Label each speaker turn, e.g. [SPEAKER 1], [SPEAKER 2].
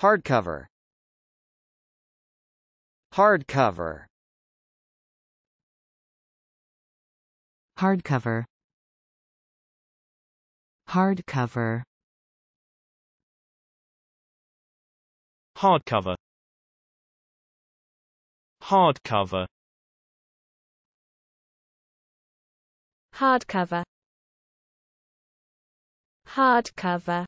[SPEAKER 1] Hardcover Hardcover Hardcover Hardcover Hardcover Hardcover Hardcover Hardcover